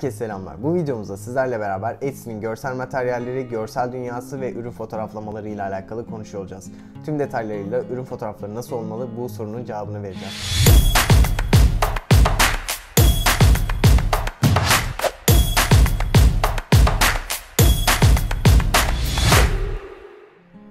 Herkese selamlar. Bu videomuzda sizlerle beraber Etsy'nin görsel materyalleri, görsel dünyası ve ürün fotoğraflamaları ile alakalı konuşuyor olacağız. Tüm detaylarıyla ürün fotoğrafları nasıl olmalı bu sorunun cevabını vereceğiz.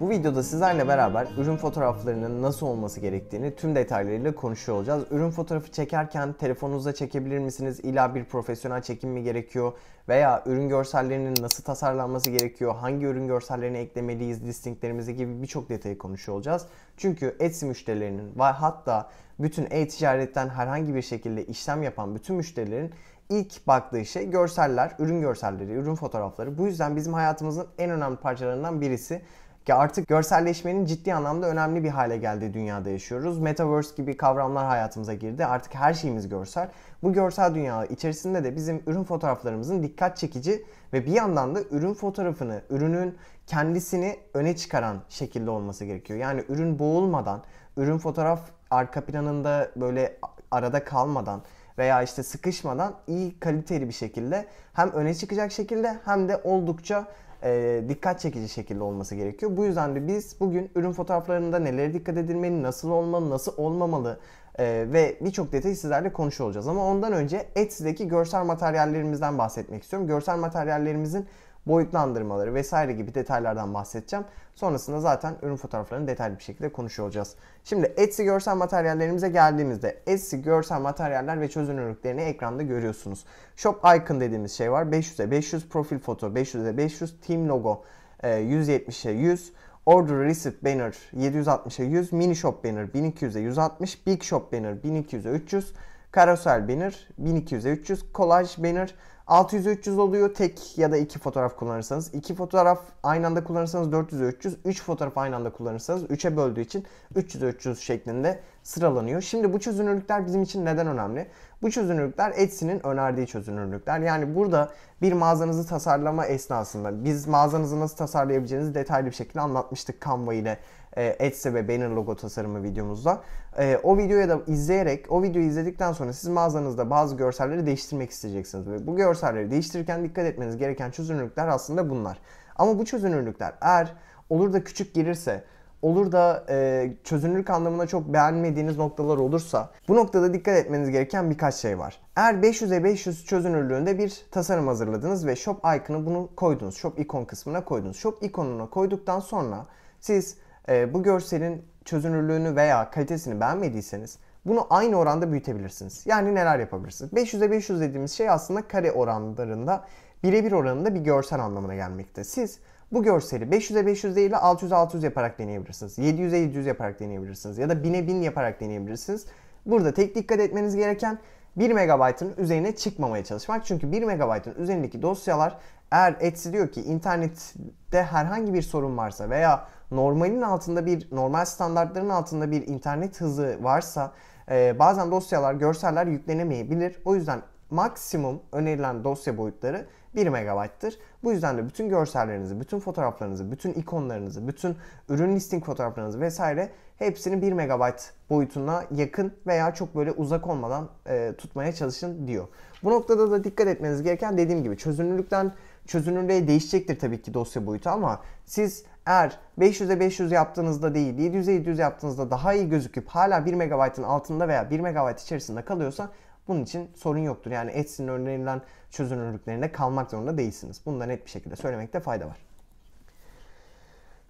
Bu videoda sizlerle beraber ürün fotoğraflarının nasıl olması gerektiğini tüm detaylarıyla konuşuyor olacağız. Ürün fotoğrafı çekerken telefonunuzda çekebilir misiniz? İlla bir profesyonel çekim mi gerekiyor? Veya ürün görsellerinin nasıl tasarlanması gerekiyor? Hangi ürün görsellerini eklemeliyiz? Listinglerimizi gibi birçok detayı konuşuyor olacağız. Çünkü Etsy müşterilerinin ve hatta bütün e-ticaretten herhangi bir şekilde işlem yapan bütün müşterilerin ilk baktığı şey görseller, ürün görselleri, ürün fotoğrafları. Bu yüzden bizim hayatımızın en önemli parçalarından birisi ki artık görselleşmenin ciddi anlamda önemli bir hale geldiği dünyada yaşıyoruz. Metaverse gibi kavramlar hayatımıza girdi. Artık her şeyimiz görsel. Bu görsel dünya içerisinde de bizim ürün fotoğraflarımızın dikkat çekici ve bir yandan da ürün fotoğrafını, ürünün kendisini öne çıkaran şekilde olması gerekiyor. Yani ürün boğulmadan, ürün fotoğraf arka planında böyle arada kalmadan veya işte sıkışmadan iyi kaliteli bir şekilde hem öne çıkacak şekilde hem de oldukça e, dikkat çekici şekilde olması gerekiyor. Bu yüzden de biz bugün ürün fotoğraflarında nelere dikkat edilmeli, nasıl olmalı, nasıl olmamalı e, ve birçok detayı sizlerle konuşuyor olacağız. Ama ondan önce Etsy'deki görsel materyallerimizden bahsetmek istiyorum. Görsel materyallerimizin boyutlandırmaları vesaire gibi detaylardan bahsedeceğim. Sonrasında zaten ürün fotoğraflarını detaylı bir şekilde konuşuyor olacağız. Şimdi Etsy görsel materyallerimize geldiğimizde Etsy görsel materyaller ve çözünürlüklerini ekranda görüyorsunuz. Shop Icon dediğimiz şey var. 500'e 500 profil foto, 500'e 500 team logo, 170'e 100 Order Receipt Banner 760'a 100, Mini Shop Banner 1200'e 160, Big Shop Banner 1200'e 300, Carousel Banner 1200'e 300, Collage Banner 600 300 oluyor tek ya da iki fotoğraf kullanırsanız. iki fotoğraf aynı anda kullanırsanız 400 300. 3 fotoğraf aynı anda kullanırsanız 3'e böldüğü için 300 300 şeklinde sıralanıyor. Şimdi bu çözünürlükler bizim için neden önemli? Bu çözünürlükler Etsy'nin önerdiği çözünürlükler. Yani burada bir mağazanızı tasarlama esnasında biz mağazanızı nasıl tasarlayabileceğinizi detaylı bir şekilde anlatmıştık Canva ile e, Etsy ve Banner logo tasarımı videomuzda. E, o videoya da izleyerek, o videoyu izledikten sonra siz mağazanızda bazı görselleri değiştirmek isteyeceksiniz. Ve bu görselleri değiştirirken dikkat etmeniz gereken çözünürlükler aslında bunlar. Ama bu çözünürlükler eğer olur da küçük gelirse, olur da e, çözünürlük anlamına çok beğenmediğiniz noktalar olursa bu noktada dikkat etmeniz gereken birkaç şey var. Eğer 500'e 500 çözünürlüğünde bir tasarım hazırladınız ve shop icon'ı bunu koydunuz. Shop ikon kısmına koydunuz. Shop ikonuna koyduktan sonra siz e, bu görselin çözünürlüğünü veya kalitesini beğenmediyseniz bunu aynı oranda büyütebilirsiniz. Yani neler yapabilirsiniz? 500'e 500 dediğimiz şey aslında kare oranlarında birebir oranında bir görsel anlamına gelmekte. Siz bu görseli 500'e 500 değil de 600'e 600 yaparak deneyebilirsiniz. 700'e 700 yaparak deneyebilirsiniz. Ya da 1000'e 1000 yaparak deneyebilirsiniz. Burada tek dikkat etmeniz gereken 1 MB'ın üzerine çıkmamaya çalışmak. Çünkü 1 MB'ın üzerindeki dosyalar eğer Etsy diyor ki internette herhangi bir sorun varsa veya normalin altında bir normal standartların altında bir internet hızı varsa e, bazen dosyalar görseller yüklenemeyebilir. O yüzden maksimum önerilen dosya boyutları 1 megabayttır. Bu yüzden de bütün görsellerinizi, bütün fotoğraflarınızı, bütün ikonlarınızı, bütün ürün listing fotoğraflarınızı vesaire hepsini 1 megabayt boyutuna yakın veya çok böyle uzak olmadan e, tutmaya çalışın diyor. Bu noktada da dikkat etmeniz gereken dediğim gibi çözünürlükten çözünürlüğe değişecektir tabii ki dosya boyutu ama siz eğer 500'e 500 yaptığınızda değil 700'e 700 yaptığınızda daha iyi gözüküp hala 1 megabaytın altında veya 1 megabayt içerisinde kalıyorsa bunun için sorun yoktur. Yani Etsy'nin örneğinden çözünürlüklerinde kalmak zorunda değilsiniz. Bunu da net bir şekilde söylemekte fayda var.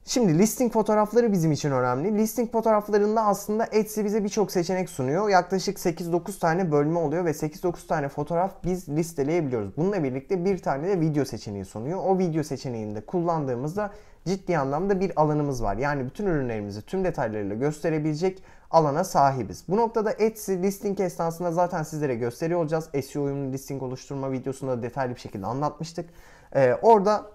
Şimdi listing fotoğrafları bizim için önemli. Listing fotoğraflarında aslında Etsy bize birçok seçenek sunuyor. Yaklaşık 8-9 tane bölme oluyor ve 8-9 tane fotoğraf biz listeleyebiliyoruz. Bununla birlikte bir tane de video seçeneği sunuyor. O video seçeneğini de kullandığımızda ciddi anlamda bir alanımız var. Yani bütün ürünlerimizi tüm detaylarıyla gösterebilecek alana sahibiz. Bu noktada Etsy listing esnasında zaten sizlere gösteriyor olacağız. SEO uyumlu listing oluşturma videosunda detaylı bir şekilde anlatmıştık. Ee, orada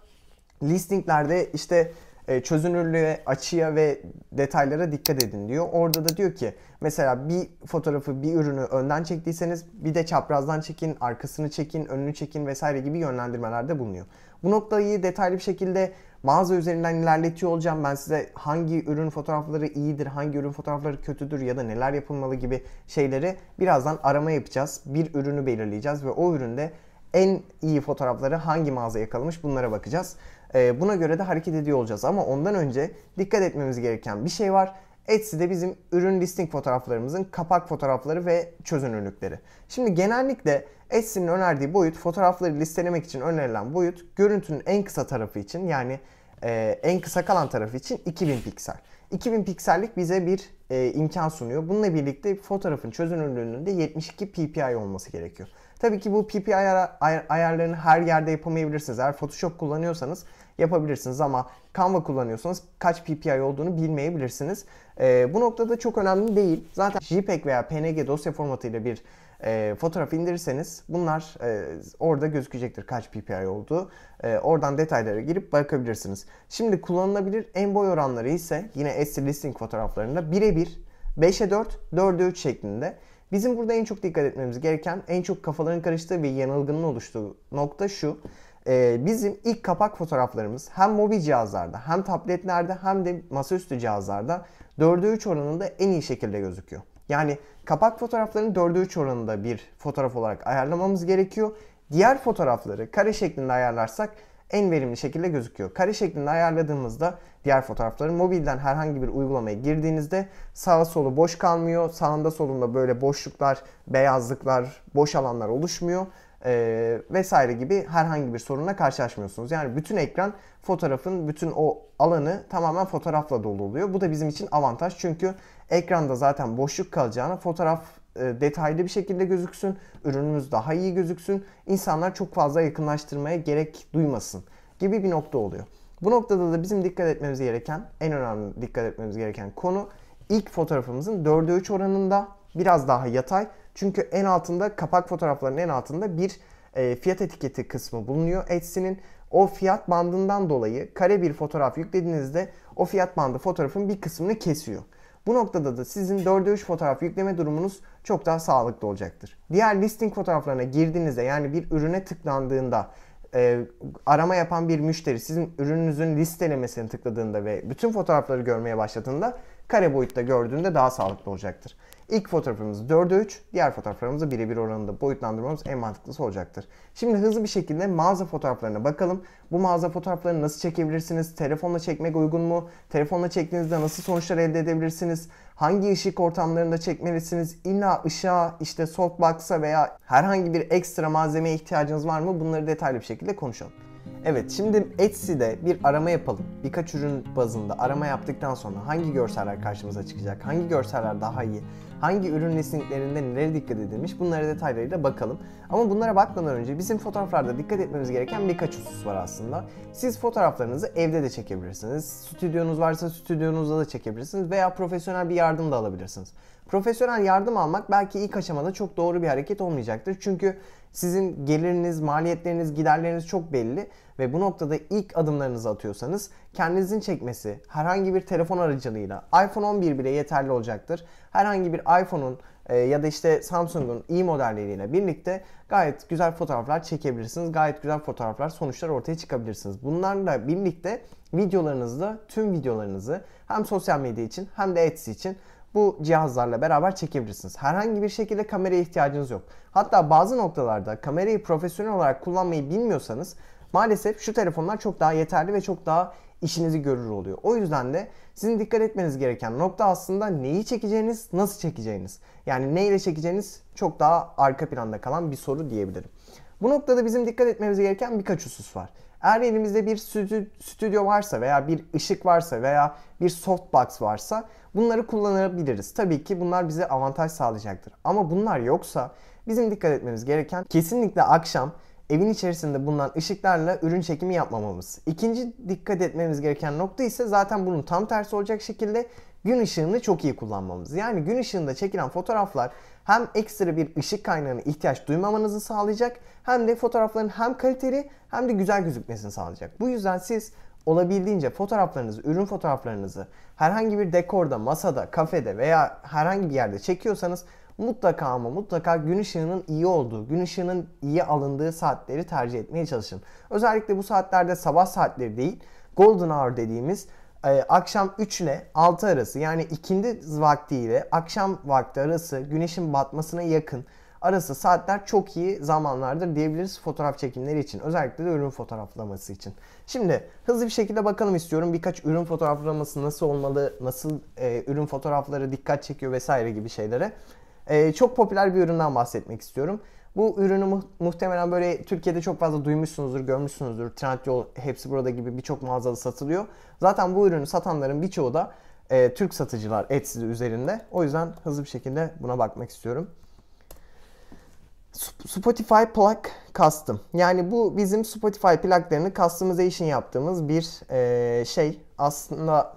listinglerde işte e, çözünürlüğe, açıya ve detaylara dikkat edin diyor. Orada da diyor ki mesela bir fotoğrafı, bir ürünü önden çektiyseniz bir de çaprazdan çekin, arkasını çekin, önünü çekin vesaire gibi yönlendirmelerde bulunuyor. Bu noktayı detaylı bir şekilde Mağaza üzerinden ilerletiyor olacağım. Ben size hangi ürün fotoğrafları iyidir, hangi ürün fotoğrafları kötüdür ya da neler yapılmalı gibi şeyleri birazdan arama yapacağız. Bir ürünü belirleyeceğiz ve o üründe en iyi fotoğrafları hangi mağaza yakalamış, bunlara bakacağız. Ee, buna göre de hareket ediyor olacağız ama ondan önce dikkat etmemiz gereken bir şey var. Etsy'de bizim ürün listing fotoğraflarımızın kapak fotoğrafları ve çözünürlükleri. Şimdi genellikle Etsy'nin önerdiği boyut fotoğrafları listelemek için önerilen boyut görüntünün en kısa tarafı için yani e, en kısa kalan tarafı için 2000 piksel. 2000 piksellik bize bir e, imkan sunuyor. Bununla birlikte fotoğrafın çözünürlüğünün de 72 ppi olması gerekiyor. Tabii ki bu ppi ayar, ayar, ayarlarını her yerde yapamayabilirsiniz. Eğer Photoshop kullanıyorsanız yapabilirsiniz ama Canva kullanıyorsanız kaç PPI olduğunu bilmeyebilirsiniz. E, bu noktada çok önemli değil. Zaten JPEG veya PNG dosya formatıyla bir e, fotoğraf indirirseniz bunlar e, orada gözükecektir kaç ppi olduğu. E, oradan detaylara girip bakabilirsiniz. Şimdi kullanılabilir en boy oranları ise yine Etsy listing fotoğraflarında birebir 5'e 4, 4'e 3 şeklinde. Bizim burada en çok dikkat etmemiz gereken, en çok kafaların karıştığı ve yanılgının oluştuğu nokta şu. Ee, bizim ilk kapak fotoğraflarımız hem mobil cihazlarda hem tabletlerde hem de masaüstü cihazlarda 4'e 3 oranında en iyi şekilde gözüküyor. Yani kapak fotoğraflarını 4'e 3 oranında bir fotoğraf olarak ayarlamamız gerekiyor. Diğer fotoğrafları kare şeklinde ayarlarsak en verimli şekilde gözüküyor. Kare şeklinde ayarladığımızda diğer fotoğrafları mobilden herhangi bir uygulamaya girdiğinizde sağa solu boş kalmıyor. Sağında solunda böyle boşluklar, beyazlıklar, boş alanlar oluşmuyor e, vesaire gibi herhangi bir sorunla karşılaşmıyorsunuz. Yani bütün ekran fotoğrafın bütün o alanı tamamen fotoğrafla dolu oluyor. Bu da bizim için avantaj çünkü ekranda zaten boşluk kalacağına fotoğraf e, detaylı bir şekilde gözüksün, ürünümüz daha iyi gözüksün, insanlar çok fazla yakınlaştırmaya gerek duymasın gibi bir nokta oluyor. Bu noktada da bizim dikkat etmemiz gereken, en önemli dikkat etmemiz gereken konu ilk fotoğrafımızın 4'e 3 oranında biraz daha yatay çünkü en altında kapak fotoğraflarının en altında bir e, fiyat etiketi kısmı bulunuyor Etsy'nin. O fiyat bandından dolayı kare bir fotoğraf yüklediğinizde o fiyat bandı fotoğrafın bir kısmını kesiyor. Bu noktada da sizin 4'e 3 fotoğraf yükleme durumunuz çok daha sağlıklı olacaktır. Diğer listing fotoğraflarına girdiğinizde yani bir ürüne tıklandığında e, arama yapan bir müşteri sizin ürününüzün listelemesini tıkladığında ve bütün fotoğrafları görmeye başladığında kare boyutta gördüğünde daha sağlıklı olacaktır. İlk fotoğrafımız 4'e 3, diğer fotoğraflarımızı 1'e 1 oranında boyutlandırmamız en mantıklısı olacaktır. Şimdi hızlı bir şekilde mağaza fotoğraflarına bakalım. Bu mağaza fotoğraflarını nasıl çekebilirsiniz? Telefonla çekmek uygun mu? Telefonla çektiğinizde nasıl sonuçlar elde edebilirsiniz? hangi ışık ortamlarında çekmelisiniz? İlla ışığa, işte softbox'a veya herhangi bir ekstra malzemeye ihtiyacınız var mı? Bunları detaylı bir şekilde konuşalım. Evet şimdi Etsy'de bir arama yapalım. Birkaç ürün bazında arama yaptıktan sonra hangi görseller karşımıza çıkacak? Hangi görseller daha iyi? hangi ürün listinglerinde nereye dikkat edilmiş bunlara detaylarıyla bakalım. Ama bunlara bakmadan önce bizim fotoğraflarda dikkat etmemiz gereken birkaç husus var aslında. Siz fotoğraflarınızı evde de çekebilirsiniz. Stüdyonuz varsa stüdyonuzda da çekebilirsiniz veya profesyonel bir yardım da alabilirsiniz. Profesyonel yardım almak belki ilk aşamada çok doğru bir hareket olmayacaktır. Çünkü sizin geliriniz, maliyetleriniz, giderleriniz çok belli ve bu noktada ilk adımlarınızı atıyorsanız kendinizin çekmesi herhangi bir telefon aracılığıyla iPhone 11 bile yeterli olacaktır. Herhangi bir iPhone'un e, ya da işte Samsung'un iyi modelleriyle birlikte gayet güzel fotoğraflar çekebilirsiniz. Gayet güzel fotoğraflar, sonuçlar ortaya çıkabilirsiniz. Bunlarla birlikte videolarınızda tüm videolarınızı hem sosyal medya için hem de Etsy için bu cihazlarla beraber çekebilirsiniz. Herhangi bir şekilde kameraya ihtiyacınız yok. Hatta bazı noktalarda kamerayı profesyonel olarak kullanmayı bilmiyorsanız maalesef şu telefonlar çok daha yeterli ve çok daha işinizi görür oluyor. O yüzden de sizin dikkat etmeniz gereken nokta aslında neyi çekeceğiniz, nasıl çekeceğiniz. Yani neyle çekeceğiniz çok daha arka planda kalan bir soru diyebilirim. Bu noktada bizim dikkat etmemiz gereken birkaç husus var. Eğer elimizde bir stüdyo varsa veya bir ışık varsa veya bir softbox varsa bunları kullanabiliriz. Tabii ki bunlar bize avantaj sağlayacaktır. Ama bunlar yoksa bizim dikkat etmemiz gereken kesinlikle akşam evin içerisinde bulunan ışıklarla ürün çekimi yapmamamız. İkinci dikkat etmemiz gereken nokta ise zaten bunun tam tersi olacak şekilde gün ışığını çok iyi kullanmamız. Yani gün ışığında çekilen fotoğraflar hem ekstra bir ışık kaynağına ihtiyaç duymamanızı sağlayacak hem de fotoğrafların hem kaliteli hem de güzel gözükmesini sağlayacak. Bu yüzden siz olabildiğince fotoğraflarınızı, ürün fotoğraflarınızı herhangi bir dekorda, masada, kafede veya herhangi bir yerde çekiyorsanız mutlaka ama mutlaka gün ışığının iyi olduğu, gün ışığının iyi alındığı saatleri tercih etmeye çalışın. Özellikle bu saatlerde sabah saatleri değil, golden hour dediğimiz e, akşam 3 ile 6 arası yani ikindi vaktiyle akşam vakti arası güneşin batmasına yakın arası saatler çok iyi zamanlardır diyebiliriz fotoğraf çekimleri için. Özellikle de ürün fotoğraflaması için. Şimdi hızlı bir şekilde bakalım istiyorum. Birkaç ürün fotoğraflaması nasıl olmalı, nasıl e, ürün fotoğrafları dikkat çekiyor vesaire gibi şeylere. E, çok popüler bir üründen bahsetmek istiyorum. Bu ürünü muhtemelen böyle Türkiye'de çok fazla duymuşsunuzdur, görmüşsünüzdür. Trendyol, hepsi burada gibi birçok mağazada satılıyor. Zaten bu ürünü satanların birçoğu da e, Türk satıcılar Etsy üzerinde. O yüzden hızlı bir şekilde buna bakmak istiyorum. Spotify Plug Custom. Yani bu bizim Spotify plaklarını customization yaptığımız bir e, şey. Aslında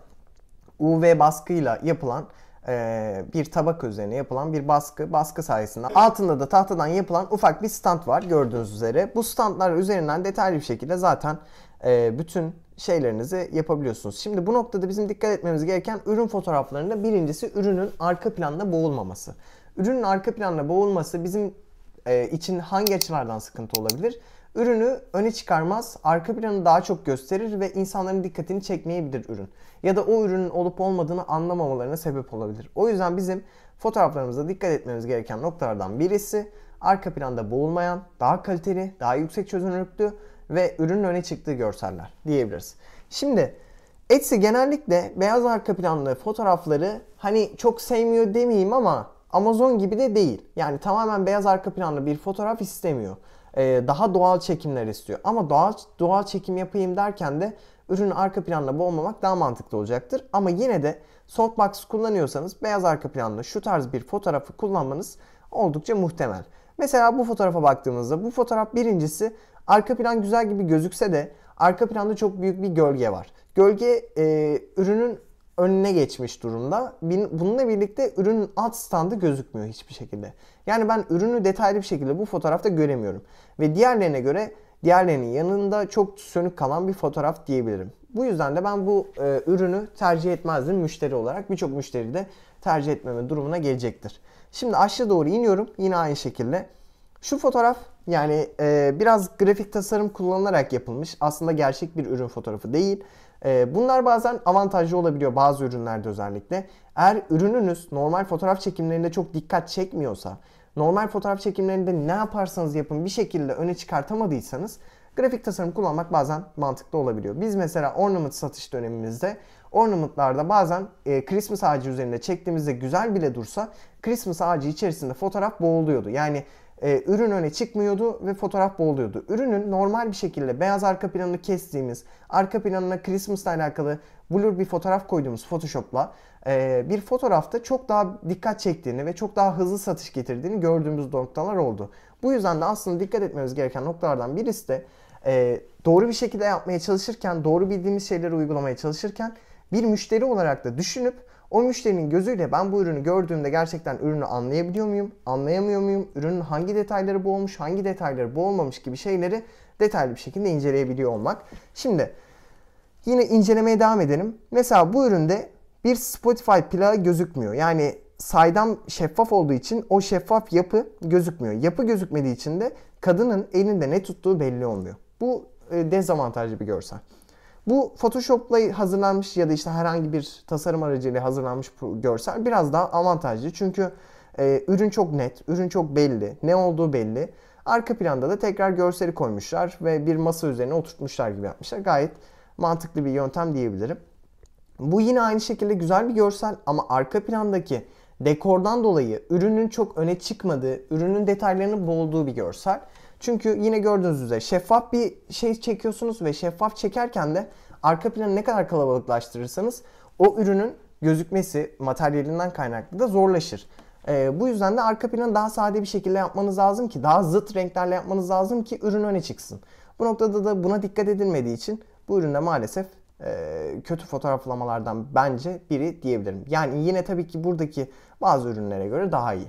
UV baskıyla yapılan e, bir tabak üzerine yapılan bir baskı. Baskı sayesinde altında da tahtadan yapılan ufak bir stand var gördüğünüz üzere. Bu standlar üzerinden detaylı bir şekilde zaten e, bütün şeylerinizi yapabiliyorsunuz. Şimdi bu noktada bizim dikkat etmemiz gereken ürün fotoğraflarında birincisi ürünün arka planda boğulmaması. Ürünün arka planda boğulması bizim e, için hangi açılardan sıkıntı olabilir? Ürünü öne çıkarmaz, arka planı daha çok gösterir ve insanların dikkatini çekmeyebilir ürün. Ya da o ürünün olup olmadığını anlamamalarına sebep olabilir. O yüzden bizim fotoğraflarımızda dikkat etmemiz gereken noktalardan birisi arka planda boğulmayan, daha kaliteli, daha yüksek çözünürlüklü ve ürünün öne çıktığı görseller diyebiliriz. Şimdi Etsy genellikle beyaz arka planlı fotoğrafları hani çok sevmiyor demeyeyim ama Amazon gibi de değil. Yani tamamen beyaz arka planlı bir fotoğraf istemiyor. E, daha doğal çekimler istiyor. Ama doğal, doğal çekim yapayım derken de ürünün arka planla boğmamak daha mantıklı olacaktır. Ama yine de softbox kullanıyorsanız beyaz arka planla şu tarz bir fotoğrafı kullanmanız oldukça muhtemel. Mesela bu fotoğrafa baktığımızda bu fotoğraf birincisi arka plan güzel gibi gözükse de arka planda çok büyük bir gölge var. Gölge e, ürünün önüne geçmiş durumda. Bununla birlikte ürünün alt standı gözükmüyor hiçbir şekilde. Yani ben ürünü detaylı bir şekilde bu fotoğrafta göremiyorum. Ve diğerlerine göre diğerlerinin yanında çok sönük kalan bir fotoğraf diyebilirim. Bu yüzden de ben bu e, ürünü tercih etmezdim müşteri olarak. Birçok müşteri de tercih etmeme durumuna gelecektir. Şimdi aşağı doğru iniyorum yine aynı şekilde. Şu fotoğraf yani e, biraz grafik tasarım kullanılarak yapılmış. Aslında gerçek bir ürün fotoğrafı değil. Ee, bunlar bazen avantajlı olabiliyor bazı ürünlerde özellikle. Eğer ürününüz normal fotoğraf çekimlerinde çok dikkat çekmiyorsa, normal fotoğraf çekimlerinde ne yaparsanız yapın bir şekilde öne çıkartamadıysanız grafik tasarım kullanmak bazen mantıklı olabiliyor. Biz mesela ornament satış dönemimizde ornamentlarda bazen e, Christmas ağacı üzerinde çektiğimizde güzel bile dursa Christmas ağacı içerisinde fotoğraf boğuluyordu. Yani e, ürün öne çıkmıyordu ve fotoğraf boğuluyordu. Ürünün normal bir şekilde beyaz arka planını kestiğimiz, arka planına Christmas'la alakalı blur bir fotoğraf koyduğumuz Photoshop'la e, bir fotoğrafta çok daha dikkat çektiğini ve çok daha hızlı satış getirdiğini gördüğümüz noktalar oldu. Bu yüzden de aslında dikkat etmemiz gereken noktalardan birisi de e, doğru bir şekilde yapmaya çalışırken, doğru bildiğimiz şeyleri uygulamaya çalışırken bir müşteri olarak da düşünüp o müşterinin gözüyle ben bu ürünü gördüğümde gerçekten ürünü anlayabiliyor muyum? Anlayamıyor muyum? Ürünün hangi detayları bu olmuş, hangi detayları bu olmamış gibi şeyleri detaylı bir şekilde inceleyebiliyor olmak. Şimdi yine incelemeye devam edelim. Mesela bu üründe bir Spotify plağı gözükmüyor. Yani saydam şeffaf olduğu için o şeffaf yapı gözükmüyor. Yapı gözükmediği için de kadının elinde ne tuttuğu belli olmuyor. Bu e, dezavantajlı bir görsel. Bu Photoshop'la hazırlanmış ya da işte herhangi bir tasarım aracıyla hazırlanmış görsel biraz daha avantajlı. Çünkü e, ürün çok net, ürün çok belli, ne olduğu belli. Arka planda da tekrar görseli koymuşlar ve bir masa üzerine oturtmuşlar gibi yapmışlar. Gayet mantıklı bir yöntem diyebilirim. Bu yine aynı şekilde güzel bir görsel ama arka plandaki dekordan dolayı ürünün çok öne çıkmadığı, ürünün detaylarını boğulduğu bir görsel. Çünkü yine gördüğünüz üzere şeffaf bir şey çekiyorsunuz ve şeffaf çekerken de arka planı ne kadar kalabalıklaştırırsanız o ürünün gözükmesi materyalinden kaynaklı da zorlaşır. E, bu yüzden de arka planı daha sade bir şekilde yapmanız lazım ki daha zıt renklerle yapmanız lazım ki ürün öne çıksın. Bu noktada da buna dikkat edilmediği için bu üründe maalesef e, kötü fotoğraflamalardan bence biri diyebilirim. Yani yine tabii ki buradaki bazı ürünlere göre daha iyi.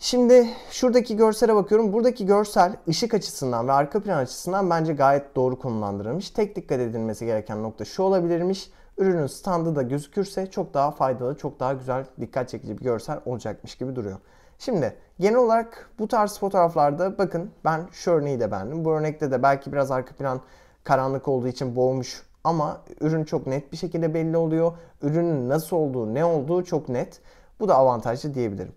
Şimdi şuradaki görsele bakıyorum. Buradaki görsel ışık açısından ve arka plan açısından bence gayet doğru konumlandırılmış. Tek dikkat edilmesi gereken nokta şu olabilirmiş. Ürünün standı da gözükürse çok daha faydalı, çok daha güzel, dikkat çekici bir görsel olacakmış gibi duruyor. Şimdi genel olarak bu tarz fotoğraflarda bakın ben şu örneği de beğendim. Bu örnekte de belki biraz arka plan karanlık olduğu için boğmuş ama ürün çok net bir şekilde belli oluyor. Ürünün nasıl olduğu, ne olduğu çok net. Bu da avantajlı diyebilirim.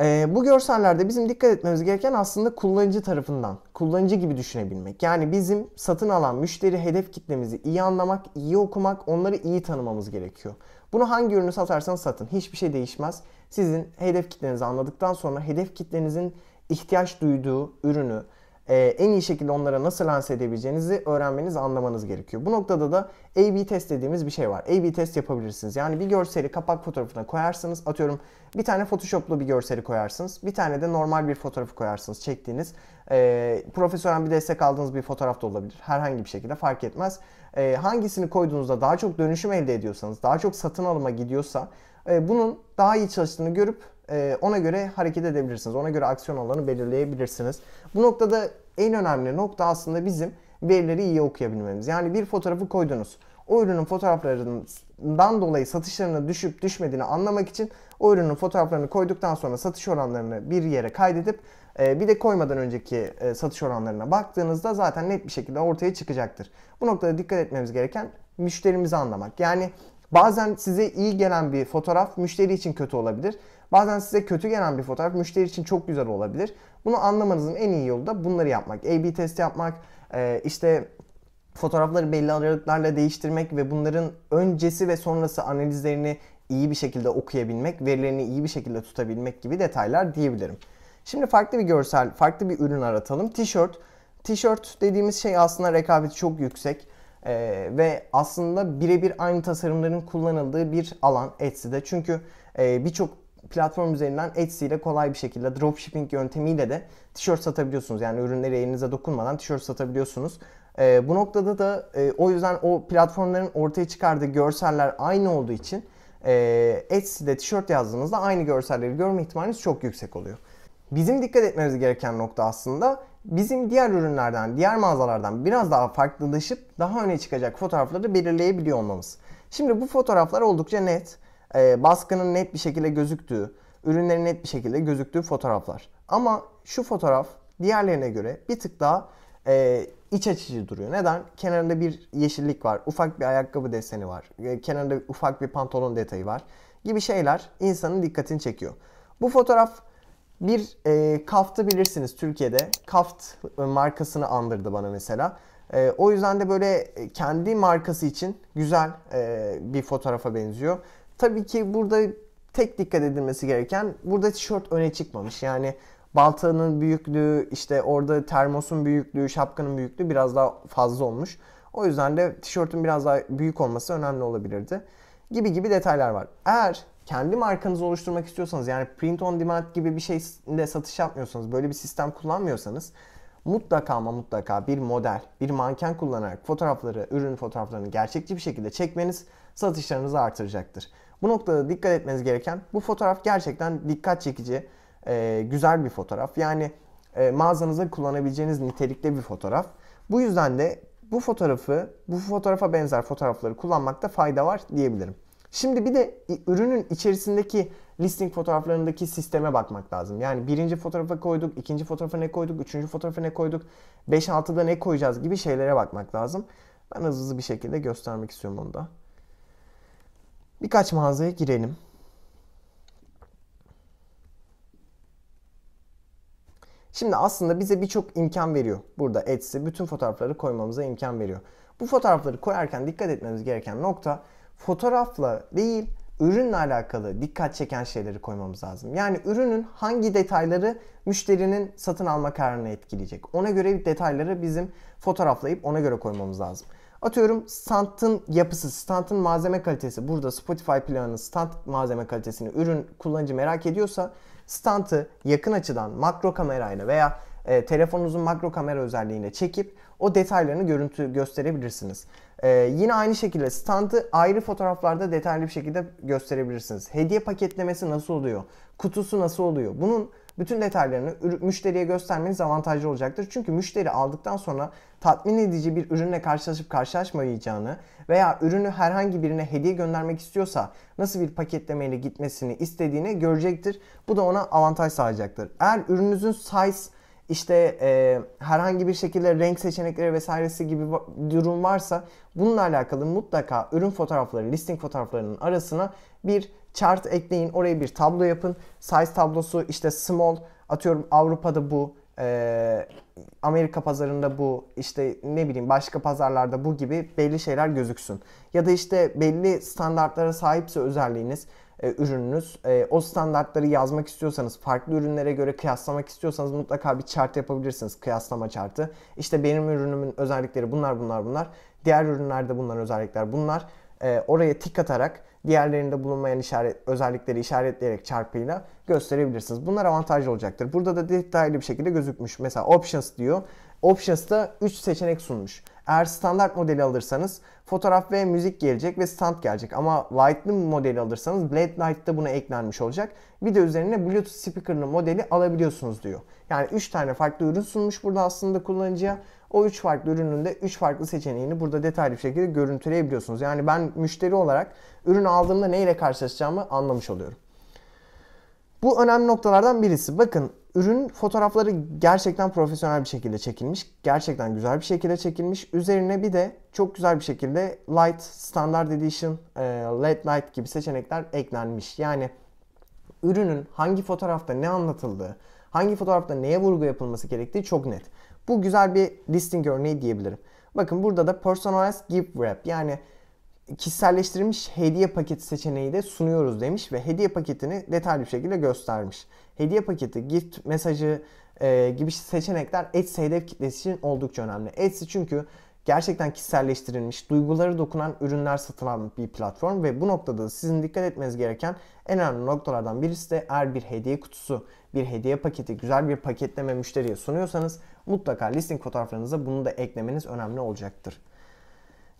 E, bu görsellerde bizim dikkat etmemiz gereken aslında kullanıcı tarafından, kullanıcı gibi düşünebilmek. Yani bizim satın alan müşteri hedef kitlemizi iyi anlamak, iyi okumak, onları iyi tanımamız gerekiyor. Bunu hangi ürünü satarsanız satın hiçbir şey değişmez. Sizin hedef kitlenizi anladıktan sonra hedef kitlenizin ihtiyaç duyduğu ürünü, e, en iyi şekilde onlara nasıl lanse edebileceğinizi öğrenmeniz, anlamanız gerekiyor. Bu noktada da A-B test dediğimiz bir şey var. A-B test yapabilirsiniz. Yani bir görseli kapak fotoğrafına koyarsınız. Atıyorum bir tane Photoshop'lu bir görseli koyarsınız. Bir tane de normal bir fotoğrafı koyarsınız çektiğiniz. E, profesyonel bir destek aldığınız bir fotoğraf da olabilir. Herhangi bir şekilde fark etmez. E, hangisini koyduğunuzda daha çok dönüşüm elde ediyorsanız, daha çok satın alıma gidiyorsa e, bunun daha iyi çalıştığını görüp ee, ona göre hareket edebilirsiniz. Ona göre aksiyon alanı belirleyebilirsiniz. Bu noktada en önemli nokta aslında bizim verileri iyi okuyabilmemiz. Yani bir fotoğrafı koydunuz. O ürünün fotoğraflarından dolayı satışlarına düşüp düşmediğini anlamak için o ürünün fotoğraflarını koyduktan sonra satış oranlarını bir yere kaydedip e, bir de koymadan önceki e, satış oranlarına baktığınızda zaten net bir şekilde ortaya çıkacaktır. Bu noktada dikkat etmemiz gereken müşterimizi anlamak. Yani bazen size iyi gelen bir fotoğraf müşteri için kötü olabilir. Bazen size kötü gelen bir fotoğraf müşteri için çok güzel olabilir. Bunu anlamanızın en iyi yolu da bunları yapmak. A-B test yapmak, e, işte fotoğrafları belli aralıklarla değiştirmek ve bunların öncesi ve sonrası analizlerini iyi bir şekilde okuyabilmek, verilerini iyi bir şekilde tutabilmek gibi detaylar diyebilirim. Şimdi farklı bir görsel, farklı bir ürün aratalım. T-shirt, t-shirt dediğimiz şey aslında rekabeti çok yüksek. Ee, ve aslında birebir aynı tasarımların kullanıldığı bir alan Etsy'de. Çünkü e, birçok platform üzerinden Etsy ile kolay bir şekilde dropshipping yöntemiyle de tişört satabiliyorsunuz. Yani ürünleri elinize dokunmadan tişört satabiliyorsunuz. E, bu noktada da e, o yüzden o platformların ortaya çıkardığı görseller aynı olduğu için e, Etsy'de tişört yazdığınızda aynı görselleri görme ihtimaliniz çok yüksek oluyor. Bizim dikkat etmemiz gereken nokta aslında bizim diğer ürünlerden, diğer mağazalardan biraz daha farklılaşıp daha öne çıkacak fotoğrafları belirleyebiliyor olmamız. Şimdi bu fotoğraflar oldukça net e, baskının net bir şekilde gözüktüğü, ürünlerin net bir şekilde gözüktüğü fotoğraflar. Ama şu fotoğraf diğerlerine göre bir tık daha e, iç açıcı duruyor. Neden? Kenarında bir yeşillik var, ufak bir ayakkabı deseni var, e, kenarında ufak bir pantolon detayı var gibi şeyler insanın dikkatini çekiyor. Bu fotoğraf bir e, kaftı bilirsiniz Türkiye'de. Kaft e, markasını andırdı bana mesela. E, o yüzden de böyle kendi markası için güzel e, bir fotoğrafa benziyor. Tabii ki burada tek dikkat edilmesi gereken burada tişört öne çıkmamış. Yani baltanın büyüklüğü, işte orada termosun büyüklüğü, şapkanın büyüklüğü biraz daha fazla olmuş. O yüzden de tişörtün biraz daha büyük olması önemli olabilirdi. Gibi gibi detaylar var. Eğer kendi markanızı oluşturmak istiyorsanız yani print on demand gibi bir şeyle satış yapmıyorsanız, böyle bir sistem kullanmıyorsanız mutlaka ama mutlaka bir model, bir manken kullanarak fotoğrafları, ürün fotoğraflarını gerçekçi bir şekilde çekmeniz satışlarınızı artıracaktır. Bu noktada dikkat etmeniz gereken bu fotoğraf gerçekten dikkat çekici, e, güzel bir fotoğraf. Yani e, mağazanızda kullanabileceğiniz nitelikte bir fotoğraf. Bu yüzden de bu fotoğrafı, bu fotoğrafa benzer fotoğrafları kullanmakta fayda var diyebilirim. Şimdi bir de ürünün içerisindeki listing fotoğraflarındaki sisteme bakmak lazım. Yani birinci fotoğrafa koyduk, ikinci fotoğrafa ne koyduk, üçüncü fotoğrafa ne koyduk, 5-6'da ne koyacağız gibi şeylere bakmak lazım. Ben hızlı bir şekilde göstermek istiyorum onu da. Birkaç mağazaya girelim. Şimdi aslında bize birçok imkan veriyor. Burada Etsy bütün fotoğrafları koymamıza imkan veriyor. Bu fotoğrafları koyarken dikkat etmemiz gereken nokta fotoğrafla değil ürünle alakalı dikkat çeken şeyleri koymamız lazım. Yani ürünün hangi detayları müşterinin satın alma kararını etkileyecek. Ona göre detayları bizim fotoğraflayıp ona göre koymamız lazım. Atıyorum standın yapısı, standın malzeme kalitesi. Burada Spotify planı stand malzeme kalitesini ürün kullanıcı merak ediyorsa standı yakın açıdan makro kamerayla veya e, telefonunuzun makro kamera özelliğiyle çekip o detaylarını görüntü gösterebilirsiniz. E, yine aynı şekilde standı ayrı fotoğraflarda detaylı bir şekilde gösterebilirsiniz. Hediye paketlemesi nasıl oluyor? Kutusu nasıl oluyor? Bunun bütün detaylarını müşteriye göstermeniz avantajlı olacaktır. Çünkü müşteri aldıktan sonra tatmin edici bir ürünle karşılaşıp karşılaşmayacağını veya ürünü herhangi birine hediye göndermek istiyorsa nasıl bir paketlemeyle gitmesini istediğini görecektir. Bu da ona avantaj sağlayacaktır. Eğer ürününüzün size işte e, herhangi bir şekilde renk seçenekleri vesairesi gibi durum varsa bununla alakalı mutlaka ürün fotoğrafları, listing fotoğraflarının arasına bir chart ekleyin, oraya bir tablo yapın. Size tablosu işte small, atıyorum Avrupa'da bu, Amerika pazarında bu, işte ne bileyim başka pazarlarda bu gibi belli şeyler gözüksün. Ya da işte belli standartlara sahipse özelliğiniz, e, ürününüz. E, o standartları yazmak istiyorsanız, farklı ürünlere göre kıyaslamak istiyorsanız mutlaka bir chart yapabilirsiniz. Kıyaslama chartı. İşte benim ürünümün özellikleri bunlar bunlar bunlar. Diğer ürünlerde bunların özellikler bunlar e, oraya tik atarak diğerlerinde bulunmayan işaret, özellikleri işaretleyerek çarpıyla gösterebilirsiniz. Bunlar avantajlı olacaktır. Burada da detaylı bir şekilde gözükmüş. Mesela options diyor. Options'ta 3 seçenek sunmuş. Eğer standart modeli alırsanız fotoğraf ve müzik gelecek ve stand gelecek. Ama Lightning modeli alırsanız Blade light da buna eklenmiş olacak. Bir de üzerine Bluetooth speaker'ın modeli alabiliyorsunuz diyor. Yani 3 tane farklı ürün sunmuş burada aslında kullanıcıya. O 3 farklı ürünün de 3 farklı seçeneğini burada detaylı bir şekilde görüntüleyebiliyorsunuz. Yani ben müşteri olarak ürün aldığımda neyle karşılaşacağımı anlamış oluyorum. Bu önemli noktalardan birisi. Bakın ürün fotoğrafları gerçekten profesyonel bir şekilde çekilmiş. Gerçekten güzel bir şekilde çekilmiş. Üzerine bir de çok güzel bir şekilde Light, Standard Edition, e, LED Light gibi seçenekler eklenmiş. Yani ürünün hangi fotoğrafta ne anlatıldığı, hangi fotoğrafta neye vurgu yapılması gerektiği çok net. Bu güzel bir listing örneği diyebilirim. Bakın burada da personalized gift wrap yani kişiselleştirilmiş hediye paketi seçeneği de sunuyoruz demiş ve hediye paketini detaylı bir şekilde göstermiş. Hediye paketi, gift mesajı e, gibi seçenekler Etsy hedef kitlesi için oldukça önemli. Etsy çünkü gerçekten kişiselleştirilmiş, duyguları dokunan ürünler satılan bir platform ve bu noktada da sizin dikkat etmeniz gereken en önemli noktalardan birisi de eğer bir hediye kutusu, bir hediye paketi, güzel bir paketleme müşteriye sunuyorsanız mutlaka listing fotoğraflarınıza bunu da eklemeniz önemli olacaktır.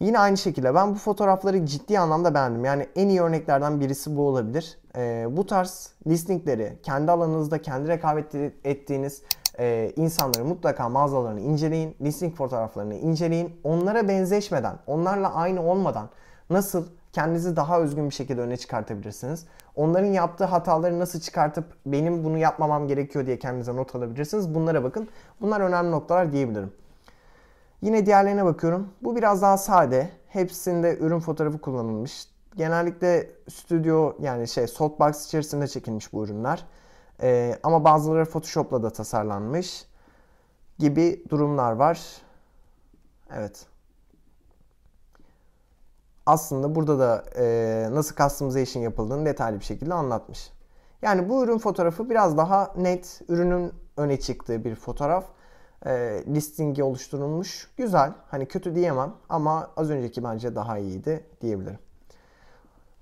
Yine aynı şekilde ben bu fotoğrafları ciddi anlamda beğendim. Yani en iyi örneklerden birisi bu olabilir. Ee, bu tarz listingleri kendi alanınızda, kendi rekabet ettiğiniz e, insanları mutlaka mağazalarını inceleyin, listing fotoğraflarını inceleyin. Onlara benzeşmeden, onlarla aynı olmadan nasıl kendinizi daha özgün bir şekilde öne çıkartabilirsiniz? Onların yaptığı hataları nasıl çıkartıp benim bunu yapmamam gerekiyor diye kendinize not alabilirsiniz. Bunlara bakın. Bunlar önemli noktalar diyebilirim. Yine diğerlerine bakıyorum. Bu biraz daha sade. Hepsinde ürün fotoğrafı kullanılmış. Genellikle stüdyo yani şey softbox içerisinde çekilmiş bu ürünler. E, ama bazıları Photoshop'la da tasarlanmış gibi durumlar var. Evet. Aslında burada da e, nasıl customization yapıldığını detaylı bir şekilde anlatmış. Yani bu ürün fotoğrafı biraz daha net, ürünün öne çıktığı bir fotoğraf. E, listingi oluşturulmuş. Güzel. Hani kötü diyemem ama az önceki bence daha iyiydi diyebilirim.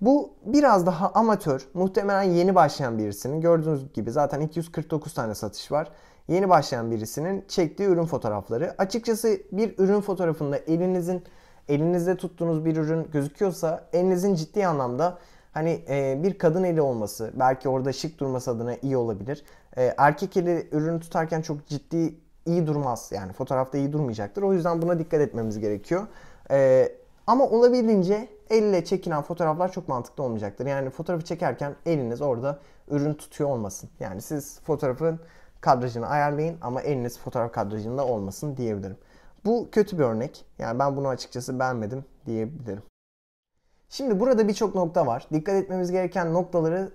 Bu biraz daha amatör, muhtemelen yeni başlayan birisinin gördüğünüz gibi zaten 249 tane satış var. Yeni başlayan birisinin çektiği ürün fotoğrafları. Açıkçası bir ürün fotoğrafında elinizin elinizde tuttuğunuz bir ürün gözüküyorsa elinizin ciddi anlamda hani e, bir kadın eli olması belki orada şık durması adına iyi olabilir. E, erkek eli ürünü tutarken çok ciddi iyi durmaz yani fotoğrafta iyi durmayacaktır. O yüzden buna dikkat etmemiz gerekiyor. E, ama olabildiğince elle çekilen fotoğraflar çok mantıklı olmayacaktır. Yani fotoğrafı çekerken eliniz orada ürün tutuyor olmasın. Yani siz fotoğrafın kadrajını ayarlayın ama eliniz fotoğraf kadrajında olmasın diyebilirim. Bu kötü bir örnek. Yani ben bunu açıkçası beğenmedim diyebilirim. Şimdi burada birçok nokta var. Dikkat etmemiz gereken noktaları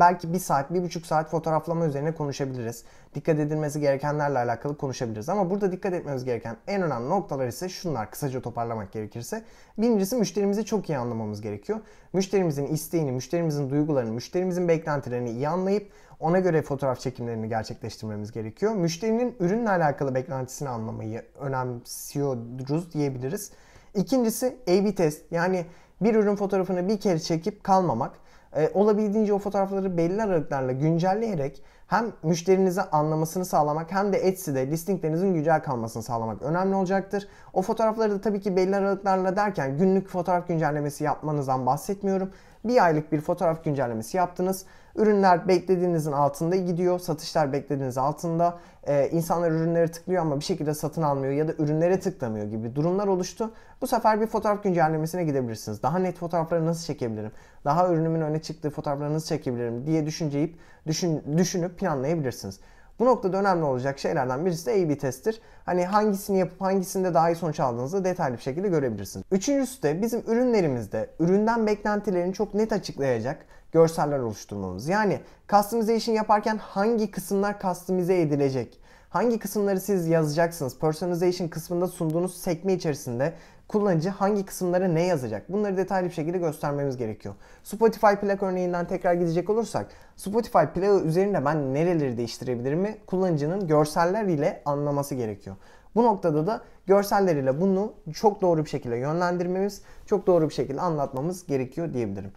belki bir saat, bir buçuk saat fotoğraflama üzerine konuşabiliriz. Dikkat edilmesi gerekenlerle alakalı konuşabiliriz. Ama burada dikkat etmemiz gereken en önemli noktalar ise şunlar. Kısaca toparlamak gerekirse. Birincisi müşterimizi çok iyi anlamamız gerekiyor. Müşterimizin isteğini, müşterimizin duygularını, müşterimizin beklentilerini iyi anlayıp ona göre fotoğraf çekimlerini gerçekleştirmemiz gerekiyor. Müşterinin ürünle alakalı beklentisini anlamayı önemsiyoruz diyebiliriz. İkincisi A-B test. Yani bir ürün fotoğrafını bir kere çekip kalmamak, e, olabildiğince o fotoğrafları belli aralıklarla güncelleyerek hem müşterinize anlamasını sağlamak hem de Etsy'de listinglerinizin güncel kalmasını sağlamak önemli olacaktır. O fotoğrafları da tabii ki belli aralıklarla derken günlük fotoğraf güncellemesi yapmanızdan bahsetmiyorum. Bir aylık bir fotoğraf güncellemesi yaptınız. Ürünler beklediğinizin altında gidiyor. Satışlar beklediğiniz altında. Ee, insanlar ürünlere tıklıyor ama bir şekilde satın almıyor ya da ürünlere tıklamıyor gibi durumlar oluştu. Bu sefer bir fotoğraf güncellemesine gidebilirsiniz. Daha net fotoğrafları nasıl çekebilirim? Daha ürünümün öne çıktığı fotoğrafları nasıl çekebilirim diye düşünceyip düşün, düşünüp planlayabilirsiniz. Bu noktada önemli olacak şeylerden birisi de A-B testtir. Hani hangisini yapıp hangisinde daha iyi sonuç aldığınızı detaylı bir şekilde görebilirsiniz. Üçüncüsü de bizim ürünlerimizde üründen beklentilerini çok net açıklayacak görseller oluşturmamız. Yani customization yaparken hangi kısımlar customize edilecek? Hangi kısımları siz yazacaksınız? Personalization kısmında sunduğunuz sekme içerisinde kullanıcı hangi kısımlara ne yazacak? Bunları detaylı bir şekilde göstermemiz gerekiyor. Spotify plak örneğinden tekrar gidecek olursak Spotify plağı üzerinde ben nereleri değiştirebilirim mi? Kullanıcının görseller ile anlaması gerekiyor. Bu noktada da görseller ile bunu çok doğru bir şekilde yönlendirmemiz, çok doğru bir şekilde anlatmamız gerekiyor diyebilirim.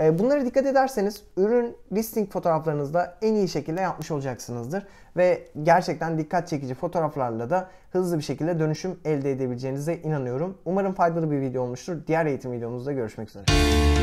Ee, Bunları dikkat ederseniz ürün listing fotoğraflarınızda en iyi şekilde yapmış olacaksınızdır. Ve gerçekten dikkat çekici fotoğraflarla da hızlı bir şekilde dönüşüm elde edebileceğinize inanıyorum. Umarım faydalı bir video olmuştur. Diğer eğitim videomuzda görüşmek üzere.